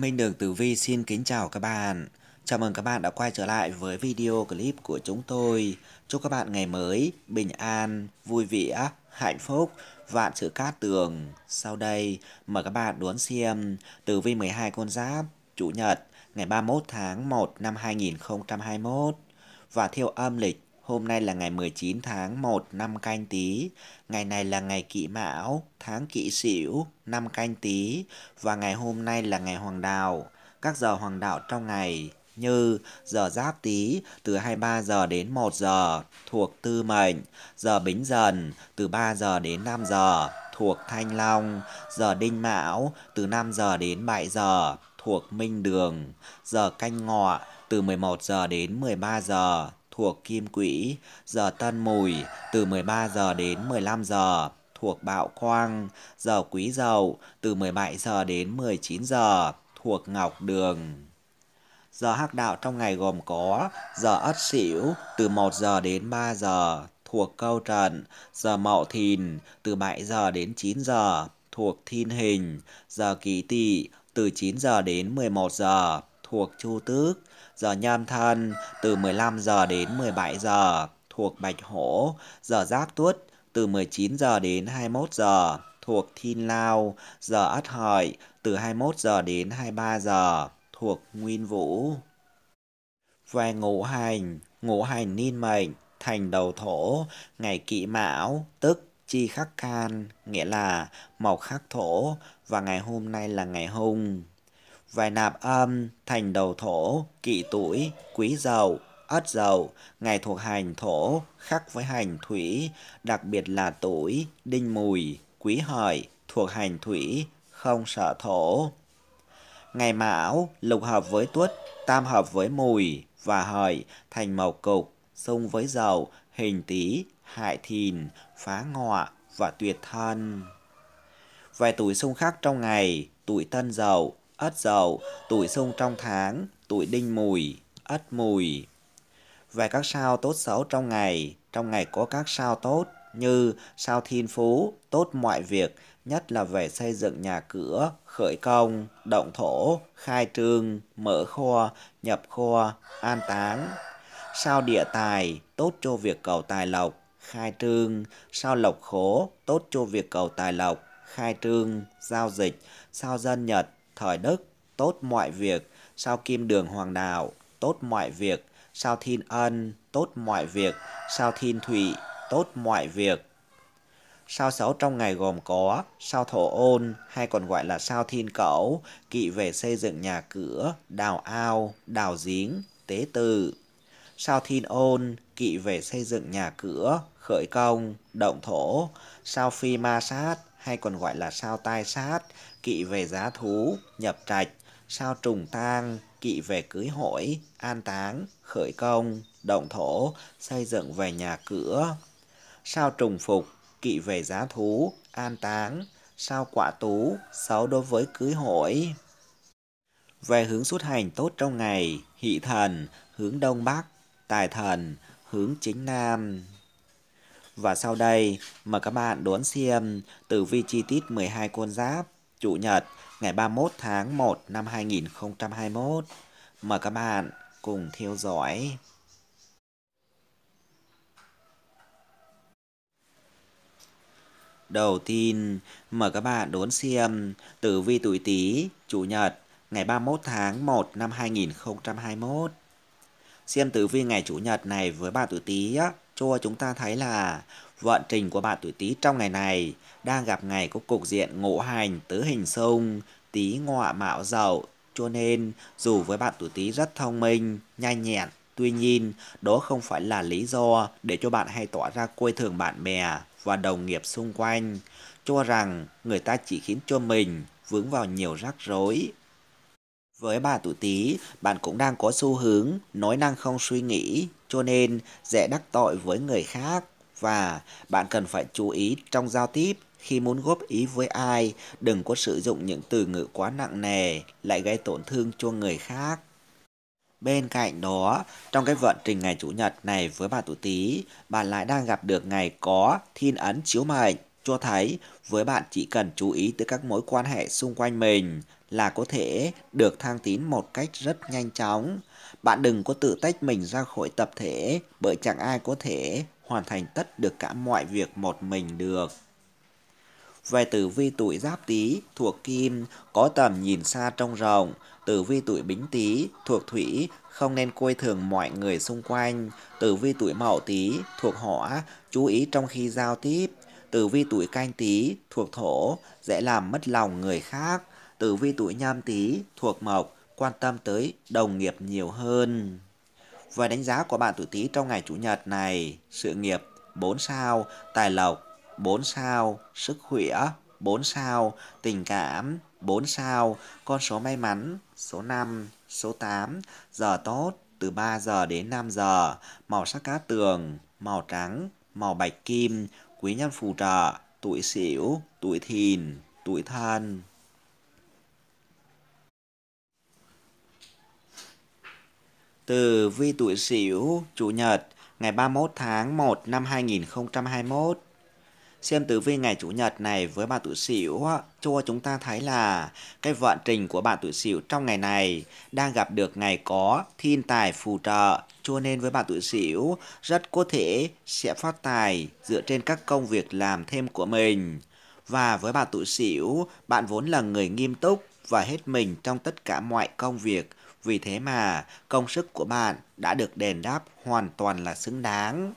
Minh Đường Tử Vi xin kính chào các bạn. Chào mừng các bạn đã quay trở lại với video clip của chúng tôi. Chúc các bạn ngày mới bình an, vui vẻ, hạnh phúc, vạn sự cát tường. Sau đây, mời các bạn đón xem Tử Vi 12 con giáp, Chủ nhật, ngày 31 tháng 1 năm 2021 và theo âm lịch Hôm nay là ngày 19 tháng 1 năm canh tí, ngày này là ngày kỵ mão, tháng kỵ sửu, năm canh tí và ngày hôm nay là ngày hoàng đạo. Các giờ hoàng đạo trong ngày như giờ giáp tý từ 23 giờ đến 1 giờ thuộc tư mệnh, giờ bính dần từ 3 giờ đến 5 giờ thuộc thanh long, giờ đinh mão từ 5 giờ đến 7 giờ thuộc minh đường, giờ canh ngọ từ 11 giờ đến 13 giờ thuộc Kim Quỹ, giờ Tân Mùi từ 13 giờ đến 15 giờ thuộc Bạo Khoang, giờ Quý Dậu từ 17 giờ đến 19 giờ thuộc Ngọc Đường. Giờ hắc đạo trong ngày gồm có giờ Ất Sửu từ 1 giờ đến 3 giờ thuộc Câu trần giờ Mậu Thìn từ 7 giờ đến 9 giờ thuộc Thiên Hình, giờ Kỷ Tỵ từ 9 giờ đến 11 giờ thuộc Chu Tước, giờ nhâm thân từ 15 giờ đến 17 giờ thuộc Bạch Hổ, giờ Giáp Tuất từ 19 giờ đến 21 giờ thuộc Thiên Lao, giờ Ất Hợi từ 21 giờ đến 23 giờ thuộc Nguyên Vũ. Về ngũ hành, ngũ hành niên mệnh, thành đầu thổ, ngày kỵ mão, tức chi khắc can, nghĩa là mộc khắc thổ, và ngày hôm nay là ngày hung vài nạp âm, thành đầu thổ, kỵ tuổi, quý dậu, ất dậu, ngày thuộc hành thổ, khắc với hành thủy, đặc biệt là tuổi, đinh mùi, quý hợi, thuộc hành thủy, không sợ thổ. Ngày mão, lục hợp với tuất, tam hợp với mùi và hợi, thành màu cục, xung với dậu, hình tý, hại thìn, phá ngọ và tuyệt thân. Vài tuổi xung khắc trong ngày, tuổi tân dậu, Ất Dậu, tuổi xung trong tháng, tuổi Đinh Mùi, Ất Mùi. Về các sao tốt xấu trong ngày, trong ngày có các sao tốt như sao thiên phú, tốt mọi việc, nhất là về xây dựng nhà cửa, khởi công, động thổ, khai trương, mở kho, nhập kho, an táng. Sao địa tài, tốt cho việc cầu tài lộc, khai trương, sao lộc khố, tốt cho việc cầu tài lộc, khai trương, giao dịch, sao dân nhật, thời Đức, tốt mọi việc, sao kim đường hoàng đạo, tốt mọi việc, sao thiên ân, tốt mọi việc, sao thiên thủy, tốt mọi việc. Sao xấu trong ngày gồm có sao thổ ôn hay còn gọi là sao thiên cẩu, kỵ về xây dựng nhà cửa, đào ao, đào giếng, tế tự. Sao thiên ôn, kỵ về xây dựng nhà cửa, khởi công, động thổ, sao phi ma sát, hay còn gọi là sao tai sát, kỵ về giá thú, nhập trạch, sao trùng tang, kỵ về cưới hỏi, an táng, khởi công, động thổ, xây dựng về nhà cửa. Sao trùng phục, kỵ về giá thú, an táng, sao quả tú, xấu đối với cưới hỏi. Về hướng xuất hành tốt trong ngày, hỷ thần, hướng đông bắc, tài thần, hướng chính nam. Và sau đây, mời các bạn đón xem tử vi chi tiết 12 con giáp, chủ nhật, ngày 31 tháng 1 năm 2021. Mời các bạn cùng theo dõi. Đầu tiên, mời các bạn đón xem tử vi tuổi Tý, chủ nhật, ngày 31 tháng 1 năm 2021. Xem tử vi ngày chủ nhật này với bạn tuổi Tý á cho chúng ta thấy là vận trình của bạn tuổi Tý trong ngày này đang gặp ngày có cục diện ngũ hành tứ hình xung, Tý ngọ mạo dậu, cho nên dù với bạn tuổi Tý rất thông minh, nhanh nhẹn, tuy nhiên đó không phải là lý do để cho bạn hay tỏ ra quê thường bạn bè và đồng nghiệp xung quanh, cho rằng người ta chỉ khiến cho mình vướng vào nhiều rắc rối. Với bà tuổi Tý, bạn cũng đang có xu hướng nói năng không suy nghĩ cho nên dễ đắc tội với người khác và bạn cần phải chú ý trong giao tiếp khi muốn góp ý với ai đừng có sử dụng những từ ngữ quá nặng nề lại gây tổn thương cho người khác bên cạnh đó trong cái vận trình ngày chủ nhật này với bà tuổi tý bạn lại đang gặp được ngày có thiên ấn chiếu mệnh cho thấy với bạn chỉ cần chú ý tới các mối quan hệ xung quanh mình là có thể được thăng tín một cách rất nhanh chóng bạn đừng có tự tách mình ra khỏi tập thể, bởi chẳng ai có thể hoàn thành tất được cả mọi việc một mình được. Về tử vi tuổi giáp tý thuộc kim, có tầm nhìn xa trong rộng. Tử vi tuổi bính tý thuộc thủy, không nên coi thường mọi người xung quanh. Tử vi tuổi mậu tý thuộc hỏa, chú ý trong khi giao tiếp. Tử vi tuổi canh tý thuộc thổ, dễ làm mất lòng người khác. Tử vi tuổi nhâm tý thuộc mộc, quan tâm tới đồng nghiệp nhiều hơn. Và đánh giá của bạn tuổi Tý trong ngày Chủ nhật này, sự nghiệp 4 sao, tài lộc 4 sao, sức khỏe 4 sao, tình cảm 4 sao, con số may mắn số 5, số 8, giờ tốt từ 3 giờ đến 5 giờ, màu sắc cá tường, màu trắng, màu bạch kim, quý nhân phù trợ, tuổi sửu, tuổi thìn, tuổi thân. từ Vi Tuổi Sửu, Chủ nhật, ngày 31 tháng 1 năm 2021. Xem tử vi ngày Chủ nhật này với bạn tuổi Sửu cho chúng ta thấy là cái vận trình của bạn tuổi Sửu trong ngày này đang gặp được ngày có thiên tài phù trợ, cho nên với bạn tuổi Sửu rất có thể sẽ phát tài dựa trên các công việc làm thêm của mình. Và với bạn tuổi Sửu, bạn vốn là người nghiêm túc và hết mình trong tất cả mọi công việc vì thế mà công sức của bạn đã được đền đáp hoàn toàn là xứng đáng.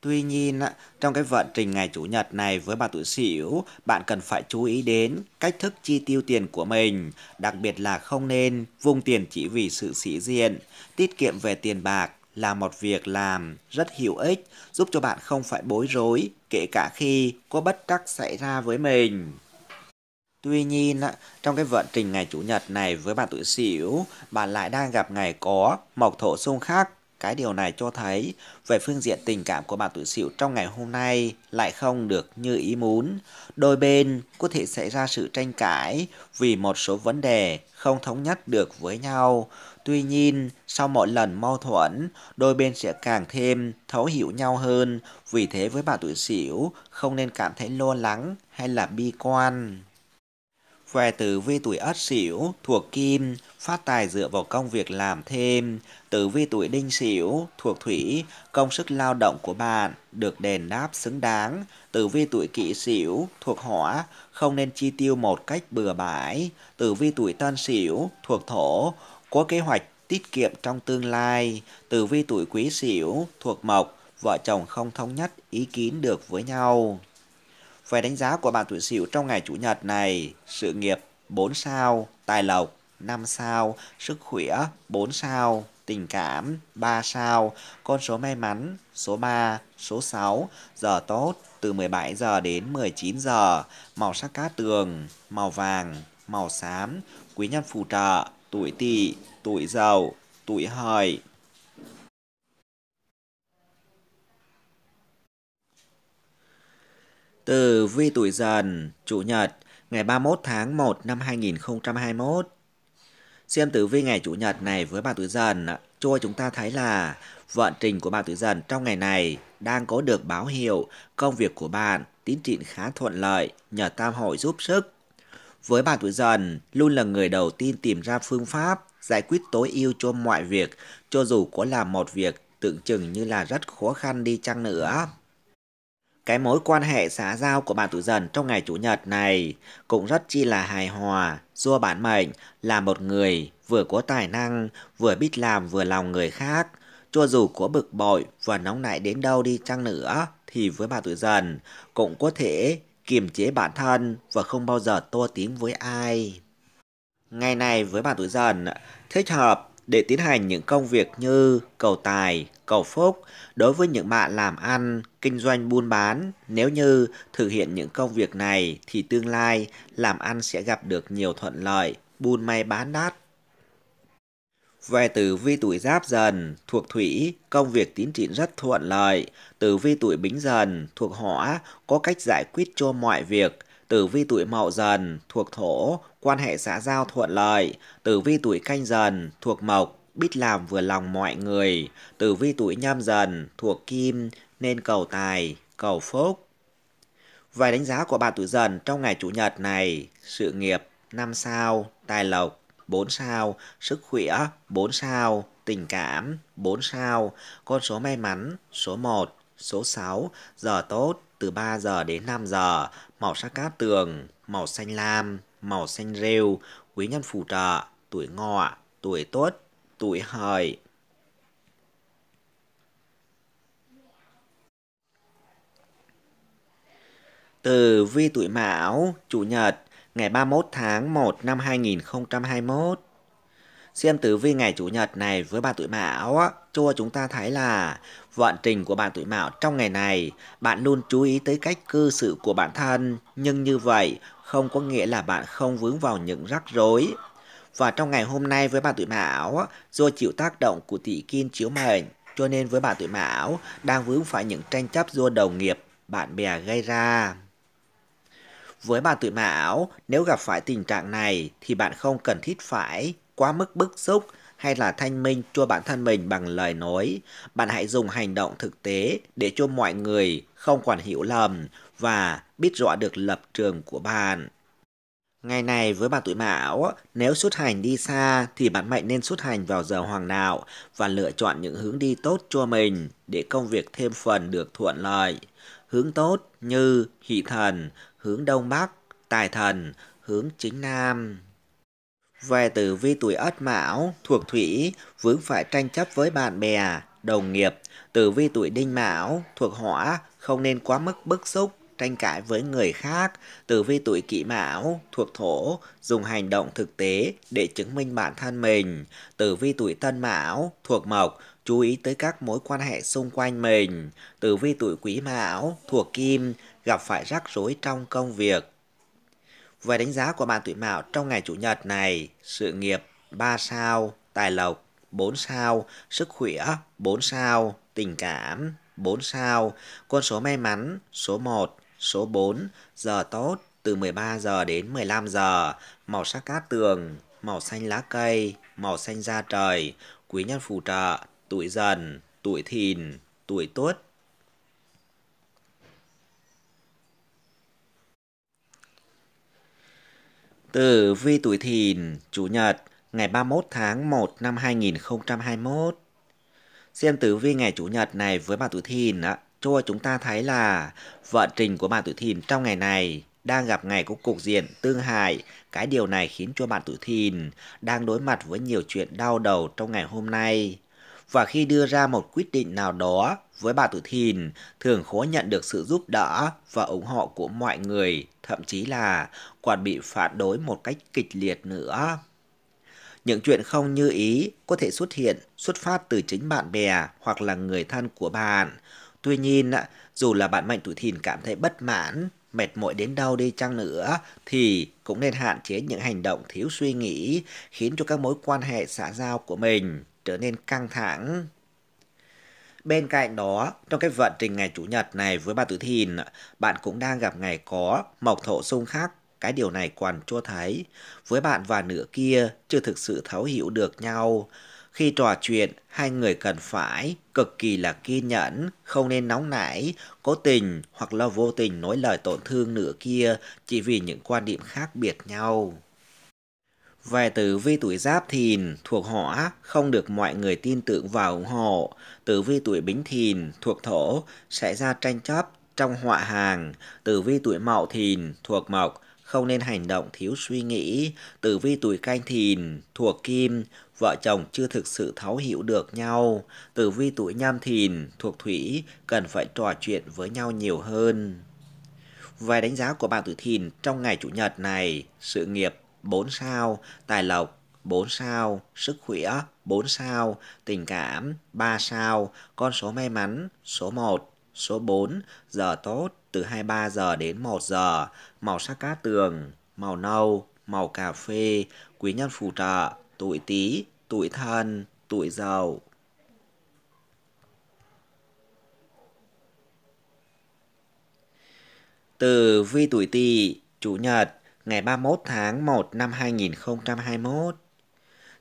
Tuy nhiên, trong cái vận trình ngày Chủ nhật này với bà tuổi Sửu, bạn cần phải chú ý đến cách thức chi tiêu tiền của mình, đặc biệt là không nên vung tiền chỉ vì sự sĩ diện, tiết kiệm về tiền bạc là một việc làm rất hữu ích, giúp cho bạn không phải bối rối, kể cả khi có bất trắc xảy ra với mình. Tuy nhiên, trong cái vận trình ngày Chủ nhật này với bạn tuổi Sửu, bạn lại đang gặp ngày có mộc thổ xung khắc. Cái điều này cho thấy về phương diện tình cảm của bạn tuổi Sửu trong ngày hôm nay lại không được như ý muốn. Đôi bên có thể xảy ra sự tranh cãi vì một số vấn đề không thống nhất được với nhau. Tuy nhiên, sau mỗi lần mâu thuẫn, đôi bên sẽ càng thêm thấu hiểu nhau hơn. Vì thế với bạn tuổi Sửu không nên cảm thấy lo lắng hay là bi quan. Về tử vi tuổi ất sửu thuộc kim, phát tài dựa vào công việc làm thêm. Tử vi tuổi đinh sửu thuộc thủy, công sức lao động của bạn được đền đáp xứng đáng. Tử vi tuổi kỷ sửu thuộc hỏa, không nên chi tiêu một cách bừa bãi. Tử vi tuổi tân sửu thuộc thổ, có kế hoạch tiết kiệm trong tương lai. Tử vi tuổi quý sửu thuộc mộc, vợ chồng không thống nhất ý kiến được với nhau. Về đánh giá của bạn tuổi Sửu trong ngày chủ nhật này, sự nghiệp 4 sao, tài lộc 5 sao, sức khỏe 4 sao, tình cảm 3 sao, con số may mắn số 3, số 6, giờ tốt từ 17 giờ đến 19 giờ, màu sắc cát tường, màu vàng, màu xám, quý nhân phù trợ, tuổi tỵ, tuổi dậu, tuổi hợi. Từ Vi Tuổi Dần, Chủ nhật, ngày 31 tháng 1 năm 2021. Xem tử vi ngày Chủ nhật này với bạn Tuổi Dần, cho chúng ta thấy là vận trình của bạn Tuổi Dần trong ngày này đang có được báo hiệu công việc của bạn tiến triển khá thuận lợi nhờ tam hội giúp sức. Với bạn Tuổi Dần, luôn là người đầu tiên tìm ra phương pháp giải quyết tối ưu cho mọi việc, cho dù có làm một việc tưởng chừng như là rất khó khăn đi chăng nữa. Cái mối quan hệ xã giao của bạn tuổi dần trong ngày Chủ nhật này cũng rất chi là hài hòa, xua bản mệnh là một người vừa có tài năng, vừa biết làm vừa lòng người khác. Cho dù có bực bội và nóng nảy đến đâu đi chăng nữa thì với bạn tuổi dần cũng có thể kiềm chế bản thân và không bao giờ to tiếng với ai. Ngày này với bạn tuổi dần thích hợp để tiến hành những công việc như cầu tài, cầu phúc đối với những bạn làm ăn, kinh doanh buôn bán. Nếu như thực hiện những công việc này thì tương lai làm ăn sẽ gặp được nhiều thuận lợi, buôn may bán đắt. Về tử vi tuổi giáp dần, thuộc thủy, công việc tiến triển rất thuận lợi. Tử vi tuổi bính dần, thuộc hỏa, có cách giải quyết cho mọi việc. Tử vi tuổi mậu dần, thuộc thổ, quan hệ xã giao thuận lợi. Tử vi tuổi canh dần, thuộc mộc, biết làm vừa lòng mọi người, tử vi tuổi nhâm dần, thuộc kim nên cầu tài, cầu phúc. Vài đánh giá của bạn tuổi dần trong ngày chủ nhật này, sự nghiệp 5 sao, tài lộc 4 sao, sức khỏe 4 sao, tình cảm 4 sao, con số may mắn số 1, số 6, giờ tốt từ 3 giờ đến 5 giờ, màu sắc cát tường, màu xanh lam, màu xanh rêu, quý nhân phù trợ, tuổi ngọ, tuổi tuất, tuổi hợi. Từ vi tuổi Mão, Chủ nhật, ngày 31 tháng 1 năm 2021. Xem tử vi ngày Chủ nhật này với bạn tuổi Mão, cho chúng ta thấy là vận trình của bạn tuổi Mão trong ngày này, bạn luôn chú ý tới cách cư xử của bản thân, nhưng như vậy không có nghĩa là bạn không vướng vào những rắc rối và trong ngày hôm nay với bạn tuổi Mão, do chịu tác động của tỷ kim chiếu mệnh, cho nên với bạn tuổi Mão đang vướng phải những tranh chấp do đồng nghiệp, bạn bè gây ra. Với bạn tuổi Mão, nếu gặp phải tình trạng này thì bạn không cần thiết phải quá mức bức xúc hay là thanh minh cho bản thân mình bằng lời nói. Bạn hãy dùng hành động thực tế để cho mọi người không còn hiểu lầm và biết rõ được lập trường của bạn. Ngày này với bà tuổi mão, nếu xuất hành đi xa thì bạn mệnh nên xuất hành vào giờ hoàng đạo và lựa chọn những hướng đi tốt cho mình để công việc thêm phần được thuận lợi. Hướng tốt như hỷ thần, hướng đông bắc, tài thần, hướng chính nam. Về tử vi tuổi ất mão, thuộc thủy, vướng phải tranh chấp với bạn bè, đồng nghiệp. Tử vi tuổi đinh mão, thuộc hỏa, không nên quá mức bức xúc tranh cãi với người khác, tử vi tuổi kỷ mão, thuộc thổ, dùng hành động thực tế để chứng minh bản thân mình. Tử vi tuổi tân mão, thuộc mộc, chú ý tới các mối quan hệ xung quanh mình. Tử vi tuổi quý mão, thuộc kim, gặp phải rắc rối trong công việc. Về đánh giá của bạn tuổi mão trong ngày Chủ nhật này, sự nghiệp 3 sao, tài lộc 4 sao, sức khỏe 4 sao, tình cảm 4 sao, con số may mắn số 1, Số 4. Giờ tốt từ 13 giờ đến 15 giờ. Màu sắc cát tường, màu xanh lá cây, màu xanh da trời, quý nhân phù trợ, tuổi dần, tuổi thìn, tuổi tuất. từ vi tuổi thìn, Chủ nhật, ngày 31 tháng 1 năm 2021. Xem tử vi ngày Chủ nhật này với bà tuổi thìn ạ cho chúng ta thấy là vận trình của bạn tuổi thìn trong ngày này đang gặp ngày có cục diện tương hại. Cái điều này khiến cho bạn tuổi thìn đang đối mặt với nhiều chuyện đau đầu trong ngày hôm nay. Và khi đưa ra một quyết định nào đó với bạn tuổi thìn, thường khó nhận được sự giúp đỡ và ủng hộ của mọi người, thậm chí là còn bị phản đối một cách kịch liệt nữa. Những chuyện không như ý có thể xuất hiện, xuất phát từ chính bạn bè hoặc là người thân của bạn. Tuy nhiên, dù là bạn mạnh tuổi thìn cảm thấy bất mãn, mệt mỏi đến đâu đi chăng nữa thì cũng nên hạn chế những hành động thiếu suy nghĩ khiến cho các mối quan hệ xã giao của mình trở nên căng thẳng. Bên cạnh đó, trong cái vận trình ngày Chủ nhật này với bà tuổi Thìn, bạn cũng đang gặp ngày có mộc thổ xung khắc. Cái điều này còn chưa thấy. Với bạn và nửa kia chưa thực sự thấu hiểu được nhau. Khi trò chuyện, hai người cần phải cực kỳ là kiên nhẫn, không nên nóng nảy, cố tình hoặc là vô tình nói lời tổn thương nửa kia chỉ vì những quan điểm khác biệt nhau. Về tử vi tuổi giáp thìn thuộc hỏa không được mọi người tin tưởng và ủng hộ. Tử vi tuổi bính thìn thuộc thổ sẽ ra tranh chấp trong họa hàng. Tử vi tuổi mậu thìn thuộc mộc không nên hành động thiếu suy nghĩ. Tử vi tuổi canh thìn thuộc kim vợ chồng chưa thực sự thấu hiểu được nhau, tử vi tuổi nhâm thìn thuộc thủy cần phải trò chuyện với nhau nhiều hơn. Về đánh giá của bạn tuổi thìn trong ngày Chủ nhật này, sự nghiệp 4 sao, tài lộc 4 sao, sức khỏe 4 sao, tình cảm 3 sao, con số may mắn số 1, số 4, giờ tốt từ 23 giờ đến 1 giờ, màu sắc cát tường, màu nâu, màu cà phê, quý nhân phù trợ, tuổi Tý, tuổi Thân, tuổi Dậu. Từ vi tuổi Tỵ, Chủ nhật, ngày 31 tháng 1 năm 2021.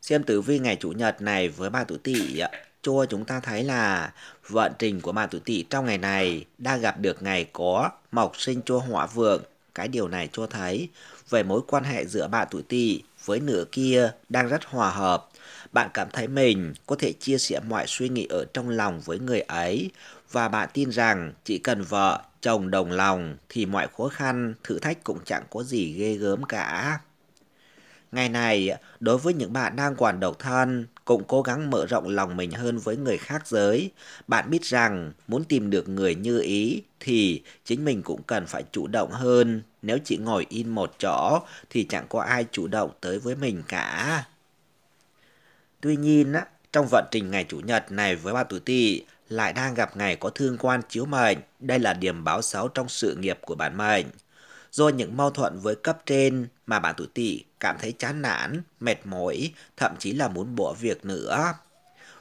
Xem tử vi ngày Chủ nhật này với bà tuổi Tỵ cho chúng ta thấy là vận trình của bà tuổi Tỵ trong ngày này đã gặp được ngày có mộc sinh cho hỏa vượng. Cái điều này cho thấy về mối quan hệ giữa bà tuổi Tỵ với nửa kia đang rất hòa hợp. Bạn cảm thấy mình có thể chia sẻ mọi suy nghĩ ở trong lòng với người ấy và bạn tin rằng chỉ cần vợ, chồng đồng lòng thì mọi khó khăn, thử thách cũng chẳng có gì ghê gớm cả. Ngày này, đối với những bạn đang còn độc thân, cũng cố gắng mở rộng lòng mình hơn với người khác giới. Bạn biết rằng muốn tìm được người như ý thì chính mình cũng cần phải chủ động hơn. Nếu chỉ ngồi in một chỗ thì chẳng có ai chủ động tới với mình cả. Tuy nhiên, trong vận trình ngày Chủ nhật này với bạn tuổi tỵ lại đang gặp ngày có thương quan chiếu mệnh. Đây là điểm báo xấu trong sự nghiệp của bạn mệnh do những mâu thuẫn với cấp trên mà bạn tuổi tỵ cảm thấy chán nản, mệt mỏi, thậm chí là muốn bỏ việc nữa.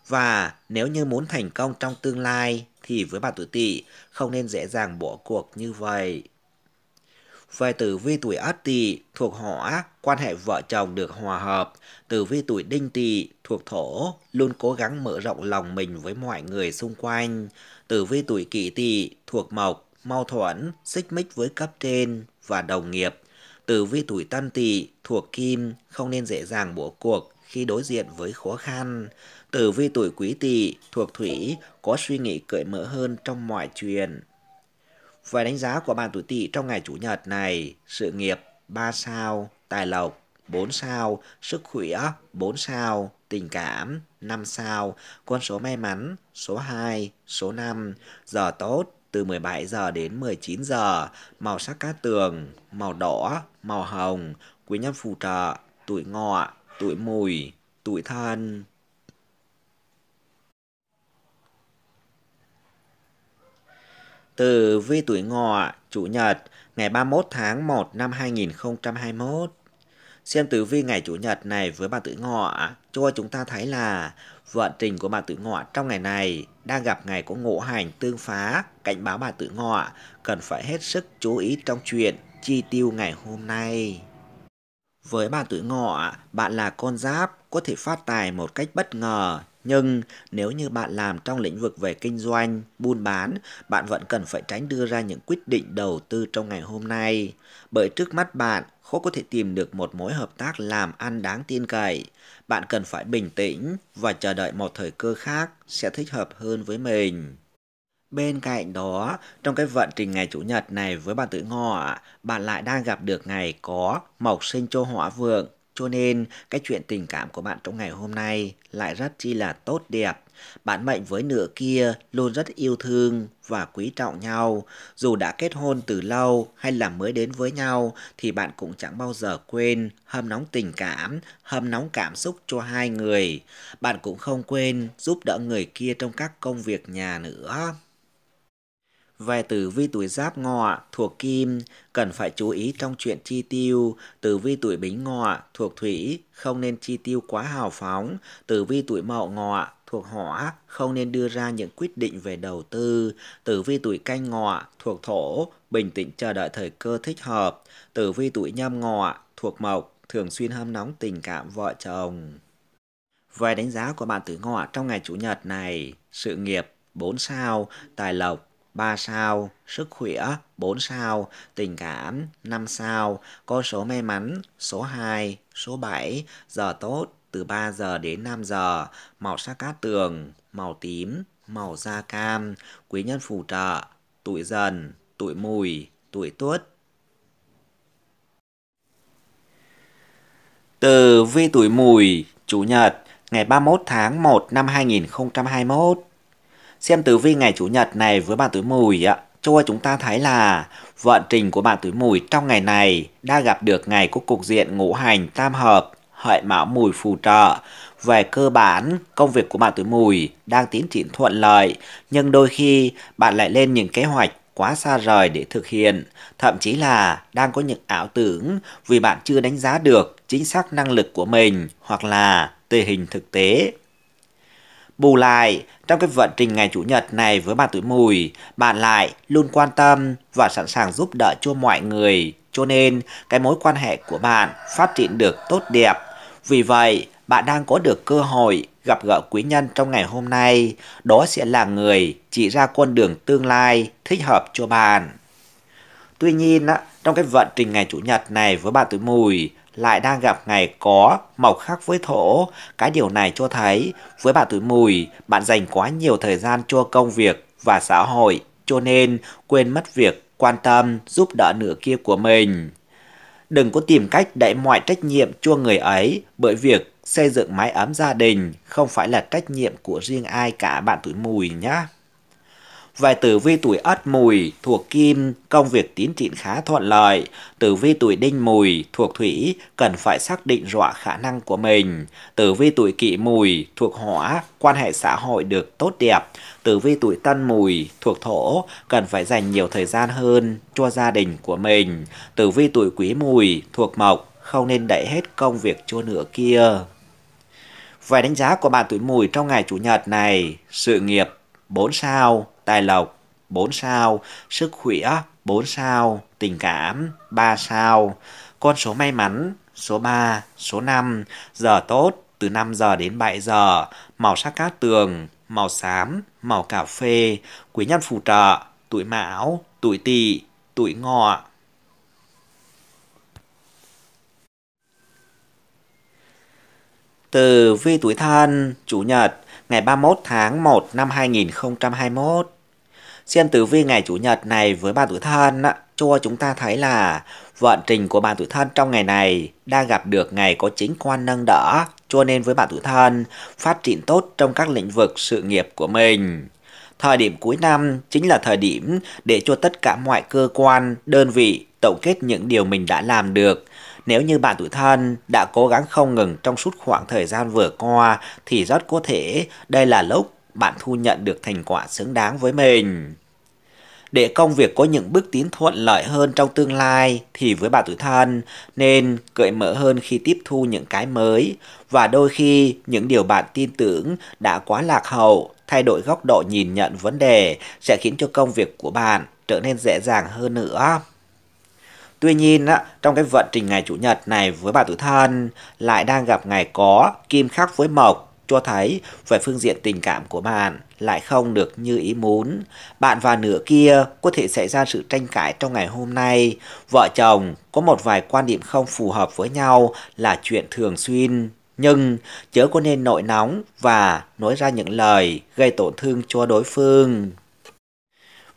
Và nếu như muốn thành công trong tương lai thì với bạn tuổi tỵ không nên dễ dàng bỏ cuộc như vậy. Về tử vi tuổi Ất Tỵ thuộc Hỏa, quan hệ vợ chồng được hòa hợp. Tử vi tuổi Đinh Tỵ thuộc Thổ, luôn cố gắng mở rộng lòng mình với mọi người xung quanh. Tử vi tuổi Kỷ Tỵ thuộc Mộc, mâu thuẫn, xích mích với cấp trên và đồng nghiệp. Tử vi tuổi tân tỵ thuộc kim không nên dễ dàng bỏ cuộc khi đối diện với khó khăn. Tử vi tuổi quý tỵ thuộc thủy có suy nghĩ cởi mở hơn trong mọi chuyện. Và đánh giá của bạn tuổi tỵ trong ngày chủ nhật này, sự nghiệp 3 sao, tài lộc 4 sao, sức khỏe 4 sao, tình cảm 5 sao, con số may mắn số 2, số 5, giờ tốt từ 17 giờ đến 19 giờ, màu sắc cát tường, màu đỏ, màu hồng, quý nhân phù trợ, tuổi ngọ, tuổi mùi, tuổi thân. Từ vi tuổi ngọ, chủ nhật, ngày 31 tháng 1 năm 2021. Xem tử vi ngày Chủ nhật này với bạn tự ngọ cho chúng ta thấy là vận trình của bạn tự ngọ trong ngày này đang gặp ngày có ngộ hành tương phá, cảnh báo bạn tự ngọ cần phải hết sức chú ý trong chuyện chi tiêu ngày hôm nay. Với bạn tuổi ngọ, bạn là con giáp, có thể phát tài một cách bất ngờ. Nhưng nếu như bạn làm trong lĩnh vực về kinh doanh, buôn bán, bạn vẫn cần phải tránh đưa ra những quyết định đầu tư trong ngày hôm nay. Bởi trước mắt bạn khó có thể tìm được một mối hợp tác làm ăn đáng tin cậy. Bạn cần phải bình tĩnh và chờ đợi một thời cơ khác sẽ thích hợp hơn với mình. Bên cạnh đó, trong cái vận trình ngày Chủ nhật này với bạn tử ngọ, bạn lại đang gặp được ngày có mộc sinh cho hỏa vượng. Cho nên, cái chuyện tình cảm của bạn trong ngày hôm nay lại rất chi là tốt đẹp bạn mệnh với nửa kia luôn rất yêu thương và quý trọng nhau. Dù đã kết hôn từ lâu hay là mới đến với nhau thì bạn cũng chẳng bao giờ quên hâm nóng tình cảm, hâm nóng cảm xúc cho hai người. Bạn cũng không quên giúp đỡ người kia trong các công việc nhà nữa. Về tử vi tuổi giáp ngọ thuộc kim, cần phải chú ý trong chuyện chi tiêu. Tử vi tuổi bính ngọ thuộc thủy, không nên chi tiêu quá hào phóng. Tử vi tuổi mậu ngọ thuộc hỏa không nên đưa ra những quyết định về đầu tư. Tử vi tuổi canh ngọ thuộc thổ, bình tĩnh chờ đợi thời cơ thích hợp. Tử vi tuổi nhâm ngọ thuộc mộc, thường xuyên hâm nóng tình cảm vợ chồng. Về đánh giá của bạn tử ngọ trong ngày Chủ nhật này, sự nghiệp 4 sao, tài lộc 3 sao, sức khỏe 4 sao, tình cảm 5 sao, con số may mắn số 2, số 7, giờ tốt từ 3 giờ đến 5 giờ, màu sắc cát tường, màu tím, màu da cam, quý nhân phù trợ, tuổi dần, tuổi mùi, tuổi tuất. Từ vi tuổi mùi, Chủ nhật, ngày 31 tháng 1 năm 2021. Xem tử vi ngày Chủ nhật này với bạn tuổi mùi ạ, cho chúng ta thấy là vận trình của bạn tuổi mùi trong ngày này đã gặp được ngày của cục diện ngũ hành tam hợp hợi mão mùi phù trợ. Về cơ bản, công việc của bạn tuổi mùi đang tiến triển thuận lợi, nhưng đôi khi bạn lại lên những kế hoạch quá xa rời để thực hiện, thậm chí là đang có những ảo tưởng vì bạn chưa đánh giá được chính xác năng lực của mình hoặc là tình hình thực tế. Bù lại, trong cái vận trình ngày Chủ nhật này với bạn tuổi mùi, bạn lại luôn quan tâm và sẵn sàng giúp đỡ cho mọi người. Cho nên, cái mối quan hệ của bạn phát triển được tốt đẹp vì vậy, bạn đang có được cơ hội gặp gỡ quý nhân trong ngày hôm nay, đó sẽ là người chỉ ra con đường tương lai thích hợp cho bạn. Tuy nhiên, trong cái vận trình ngày Chủ nhật này với bạn tuổi mùi, lại đang gặp ngày có màu khác với thổ. Cái điều này cho thấy với bạn tuổi mùi, bạn dành quá nhiều thời gian cho công việc và xã hội, cho nên quên mất việc quan tâm giúp đỡ nửa kia của mình. Đừng có tìm cách đẩy mọi trách nhiệm cho người ấy bởi việc xây dựng mái ấm gia đình không phải là trách nhiệm của riêng ai cả bạn tuổi mùi nhé vài tử vi tuổi Ất Mùi thuộc Kim, công việc tiến triển khá thuận lợi. Tử vi tuổi Đinh Mùi thuộc Thủy, cần phải xác định rõ khả năng của mình. Tử vi tuổi Kỷ Mùi thuộc Hỏa, quan hệ xã hội được tốt đẹp. Tử vi tuổi Tân Mùi thuộc Thổ, cần phải dành nhiều thời gian hơn cho gia đình của mình. Tử vi tuổi Quý Mùi thuộc Mộc, không nên đẩy hết công việc cho nửa kia. vài đánh giá của bạn tuổi Mùi trong ngày Chủ nhật này, sự nghiệp 4 sao, tài lộc 4 sao, sức khỏe 4 sao, tình cảm 3 sao, con số may mắn số 3, số 5, giờ tốt từ 5 giờ đến 7 giờ, màu sắc cát tường, màu xám, màu cà phê, quý nhân phù trợ, tuổi mão, tuổi tỵ, tuổi ngọ. Từ vi tuổi thân, chủ nhật, ngày 31 tháng 1 năm 2021. Xem tử vi ngày Chủ nhật này với bạn tuổi thân cho chúng ta thấy là vận trình của bạn tuổi thân trong ngày này đang gặp được ngày có chính quan nâng đỡ cho nên với bạn tuổi thân phát triển tốt trong các lĩnh vực sự nghiệp của mình. Thời điểm cuối năm chính là thời điểm để cho tất cả mọi cơ quan, đơn vị tổng kết những điều mình đã làm được. Nếu như bạn tuổi thân đã cố gắng không ngừng trong suốt khoảng thời gian vừa qua thì rất có thể đây là lúc bạn thu nhận được thành quả xứng đáng với mình. Để công việc có những bước tiến thuận lợi hơn trong tương lai thì với bạn tuổi thân nên cởi mở hơn khi tiếp thu những cái mới và đôi khi những điều bạn tin tưởng đã quá lạc hậu, thay đổi góc độ nhìn nhận vấn đề sẽ khiến cho công việc của bạn trở nên dễ dàng hơn nữa. Tuy nhiên, trong cái vận trình ngày Chủ nhật này với bà tuổi thân lại đang gặp ngày có kim khắc với mộc cho thấy về phương diện tình cảm của bạn lại không được như ý muốn. Bạn và nửa kia có thể xảy ra sự tranh cãi trong ngày hôm nay. Vợ chồng có một vài quan điểm không phù hợp với nhau là chuyện thường xuyên. Nhưng chớ có nên nội nóng và nói ra những lời gây tổn thương cho đối phương.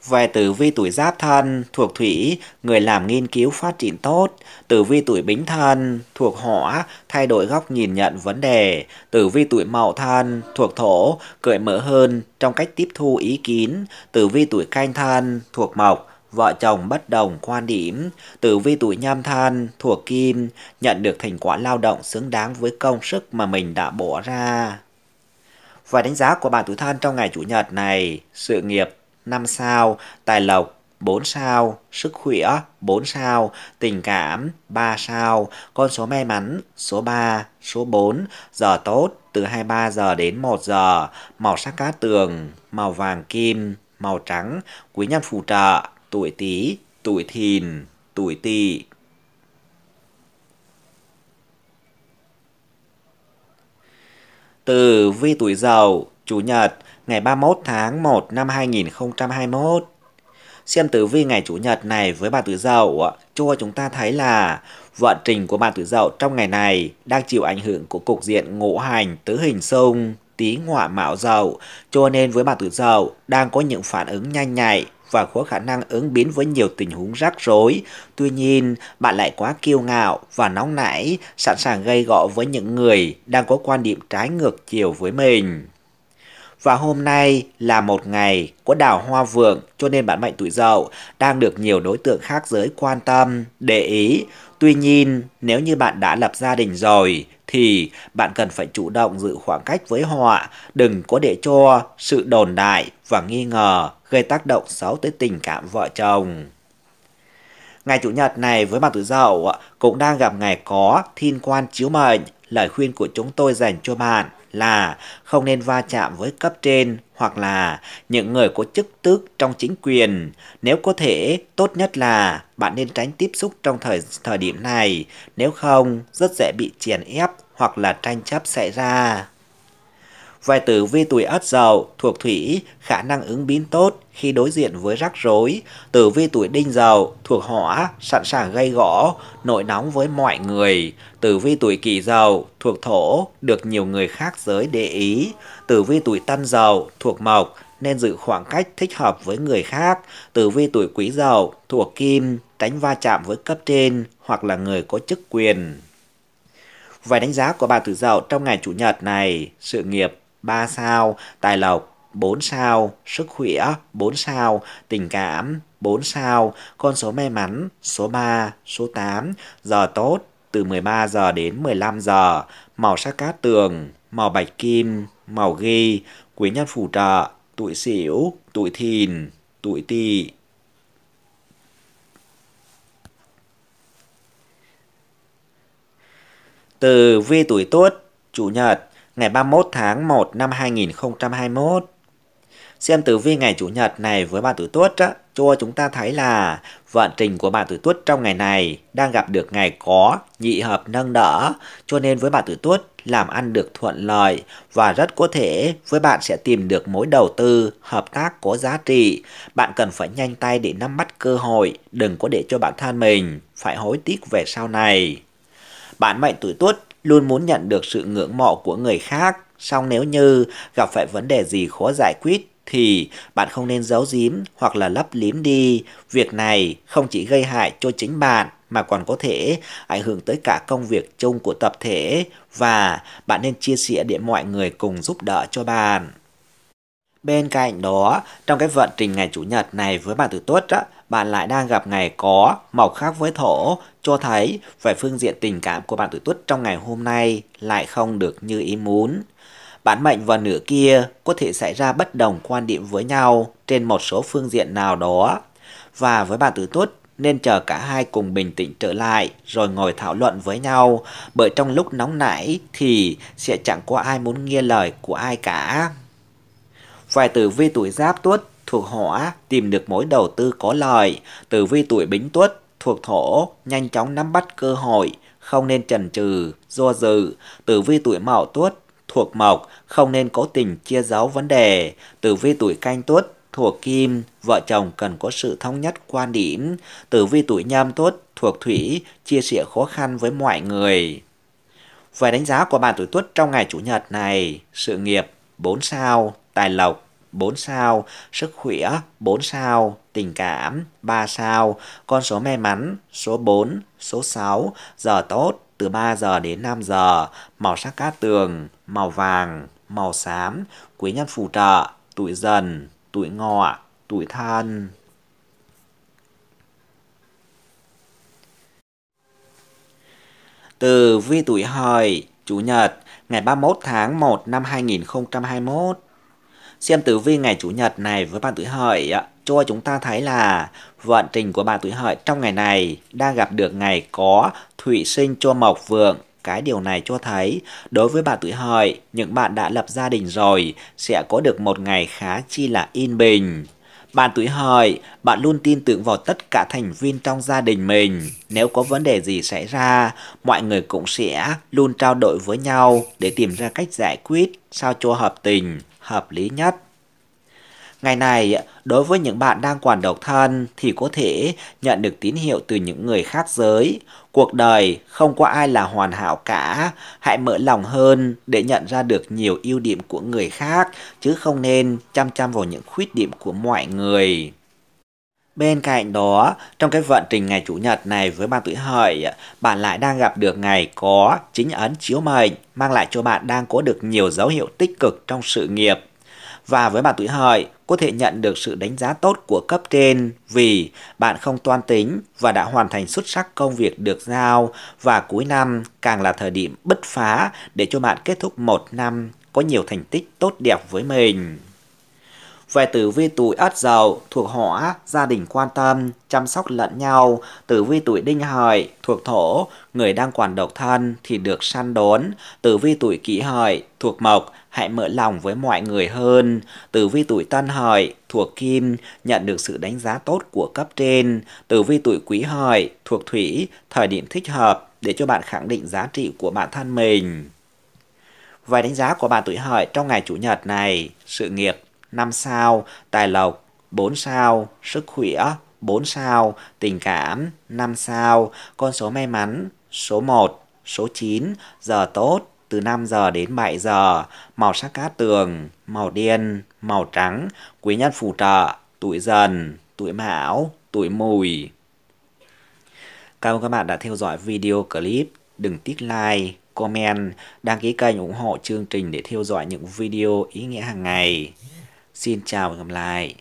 Về tử vi tuổi giáp thân thuộc thủy, người làm nghiên cứu phát triển tốt. Tử vi tuổi bính thân thuộc hỏa, thay đổi góc nhìn nhận vấn đề. Tử vi tuổi mậu thân thuộc thổ, cởi mở hơn trong cách tiếp thu ý kiến. Tử vi tuổi canh thân thuộc mộc, vợ chồng bất đồng quan điểm, tử vi tuổi nhâm thân thuộc kim, nhận được thành quả lao động xứng đáng với công sức mà mình đã bỏ ra. Và đánh giá của bạn tuổi thân trong ngày chủ nhật này, sự nghiệp 5 sao, tài lộc 4 sao, sức khỏe 4 sao, tình cảm 3 sao, con số may mắn số 3, số 4, giờ tốt từ 23 giờ đến 1 giờ, màu sắc cát tường, màu vàng kim, màu trắng, quý nhân phù trợ, tuổi Tý, tuổi Thìn, tuổi Tỵ. Từ vi tuổi giàu chủ nhật ngày 31 tháng 1 năm 2021. Xem tử vi ngày Chủ nhật này với bà Tử Dậu, cho chúng ta thấy là vận trình của bà Tử Dậu trong ngày này đang chịu ảnh hưởng của cục diện ngũ hành tứ hình xung, tí ngọa mạo dậu, cho nên với bà Tử Dậu đang có những phản ứng nhanh nhạy và có khả năng ứng biến với nhiều tình huống rắc rối. Tuy nhiên, bạn lại quá kiêu ngạo và nóng nảy, sẵn sàng gây gọ với những người đang có quan điểm trái ngược chiều với mình. Và hôm nay là một ngày của đào hoa vượng cho nên bản mệnh tuổi dậu đang được nhiều đối tượng khác giới quan tâm, để ý. Tuy nhiên, nếu như bạn đã lập gia đình rồi thì bạn cần phải chủ động giữ khoảng cách với họ, đừng có để cho sự đồn đại và nghi ngờ gây tác động xấu tới tình cảm vợ chồng. Ngày Chủ nhật này với bạn tuổi dậu cũng đang gặp ngày có thiên quan chiếu mệnh, lời khuyên của chúng tôi dành cho bạn là không nên va chạm với cấp trên hoặc là những người có chức tước trong chính quyền. Nếu có thể, tốt nhất là bạn nên tránh tiếp xúc trong thời thời điểm này, nếu không rất dễ bị chèn ép hoặc là tranh chấp xảy ra. Vài tử vi tuổi ất dậu thuộc thủy, khả năng ứng biến tốt khi đối diện với rắc rối. Tử vi tuổi đinh dậu thuộc hỏa, sẵn sàng gây gõ, nội nóng với mọi người. Tử vi tuổi kỷ dậu thuộc thổ, được nhiều người khác giới để ý. Tử vi tuổi tân dậu thuộc mộc, nên giữ khoảng cách thích hợp với người khác. Tử vi tuổi quý dậu thuộc kim, tránh va chạm với cấp trên hoặc là người có chức quyền. Vài đánh giá của bà tử dậu trong ngày chủ nhật này, sự nghiệp 3 sao, tài lộc 4 sao, sức khỏe 4 sao, tình cảm 4 sao, con số may mắn số 3, số 8, giờ tốt từ 13 giờ đến 15 giờ, màu sắc cát tường, màu bạch kim, màu ghi, quý nhân phù trợ, tuổi sửu, tuổi thìn, tuổi tỵ. Từ vi tuổi tốt, chủ nhật ngày 31 tháng 1 năm 2021. Xem tử vi ngày Chủ nhật này với bà Tử Tuất á, cho chúng ta thấy là vận trình của bà Tử Tuất trong ngày này đang gặp được ngày có nhị hợp nâng đỡ, cho nên với bà Tử Tuất làm ăn được thuận lợi và rất có thể với bạn sẽ tìm được mối đầu tư, hợp tác có giá trị. Bạn cần phải nhanh tay để nắm bắt cơ hội, đừng có để cho bản thân mình phải hối tiếc về sau này. Bạn mệnh tuổi Tuất luôn muốn nhận được sự ngưỡng mộ của người khác. Song nếu như gặp phải vấn đề gì khó giải quyết thì bạn không nên giấu giếm hoặc là lấp liếm đi. Việc này không chỉ gây hại cho chính bạn mà còn có thể ảnh hưởng tới cả công việc chung của tập thể và bạn nên chia sẻ để mọi người cùng giúp đỡ cho bạn. Bên cạnh đó, trong cái vận trình ngày Chủ nhật này với bạn tử tuất á, bạn lại đang gặp ngày có, mộc khác với thổ, cho thấy về phương diện tình cảm của bạn tuổi tuất trong ngày hôm nay lại không được như ý muốn. Bản mệnh và nửa kia có thể xảy ra bất đồng quan điểm với nhau trên một số phương diện nào đó. Và với bạn tuổi tuất nên chờ cả hai cùng bình tĩnh trở lại rồi ngồi thảo luận với nhau bởi trong lúc nóng nảy thì sẽ chẳng có ai muốn nghe lời của ai cả. Vài tử vi tuổi giáp tuất thuộc hỏa tìm được mối đầu tư có lợi, tử vi tuổi bính tuất thuộc thổ nhanh chóng nắm bắt cơ hội, không nên chần chừ, do dự, tử vi tuổi mậu tuất thuộc mộc, không nên cố tình chia giấu vấn đề, tử vi tuổi canh tuất thuộc kim, vợ chồng cần có sự thống nhất quan điểm, tử vi tuổi nhâm tuất thuộc thủy, chia sẻ khó khăn với mọi người. Về đánh giá của bạn tuổi tuất trong ngày chủ nhật này, sự nghiệp 4 sao, tài lộc 4 sao, sức khỏe 4 sao, tình cảm 3 sao, con số may mắn số 4, số 6, giờ tốt từ 3 giờ đến 5 giờ, màu sắc cát tường, màu vàng, màu xám, quý nhân phù trợ, tuổi dần, tuổi ngọ, tuổi thân. Từ vi tuổi hợi, Chủ nhật, ngày 31 tháng 1 năm 2021, Xem tử vi ngày Chủ nhật này với bạn tuổi hợi cho chúng ta thấy là vận trình của bạn tuổi hợi trong ngày này đang gặp được ngày có thủy sinh cho mộc vượng. Cái điều này cho thấy đối với bạn tuổi hợi, những bạn đã lập gia đình rồi sẽ có được một ngày khá chi là yên bình. Bạn tuổi hợi, bạn luôn tin tưởng vào tất cả thành viên trong gia đình mình. Nếu có vấn đề gì xảy ra, mọi người cũng sẽ luôn trao đổi với nhau để tìm ra cách giải quyết sao cho hợp tình hợp lý nhất. Ngày này, đối với những bạn đang còn độc thân thì có thể nhận được tín hiệu từ những người khác giới. Cuộc đời không có ai là hoàn hảo cả, hãy mở lòng hơn để nhận ra được nhiều ưu điểm của người khác chứ không nên chăm chăm vào những khuyết điểm của mọi người. Bên cạnh đó, trong cái vận trình ngày Chủ nhật này với bạn tuổi hợi, bạn lại đang gặp được ngày có chính ấn chiếu mệnh, mang lại cho bạn đang có được nhiều dấu hiệu tích cực trong sự nghiệp. Và với bạn tuổi hợi, có thể nhận được sự đánh giá tốt của cấp trên vì bạn không toan tính và đã hoàn thành xuất sắc công việc được giao và cuối năm càng là thời điểm bứt phá để cho bạn kết thúc một năm có nhiều thành tích tốt đẹp với mình về tử vi tuổi ất dậu thuộc hỏa, gia đình quan tâm, chăm sóc lẫn nhau. Tử vi tuổi đinh hợi thuộc thổ, người đang quản độc thân thì được săn đón. Tử vi tuổi kỷ hợi thuộc mộc, hãy mở lòng với mọi người hơn. Tử vi tuổi tân hợi thuộc kim, nhận được sự đánh giá tốt của cấp trên. Tử vi tuổi quý hợi thuộc thủy, thời điểm thích hợp để cho bạn khẳng định giá trị của bản thân mình. Vài đánh giá của bạn tuổi hợi trong ngày chủ nhật này, sự nghiệp 5 sao, tài lộc 4 sao, sức khỏe 4 sao, tình cảm 5 sao, con số may mắn số 1, số 9, giờ tốt từ 5 giờ đến 7 giờ, màu sắc cát tường, màu đen, màu trắng, quý nhân phù trợ, tuổi dần, tuổi mão, tuổi mùi. Cảm ơn các bạn đã theo dõi video clip. Đừng tiếc like, comment, đăng ký kênh ủng hộ chương trình để theo dõi những video ý nghĩa hàng ngày. Xin chào và gặp lại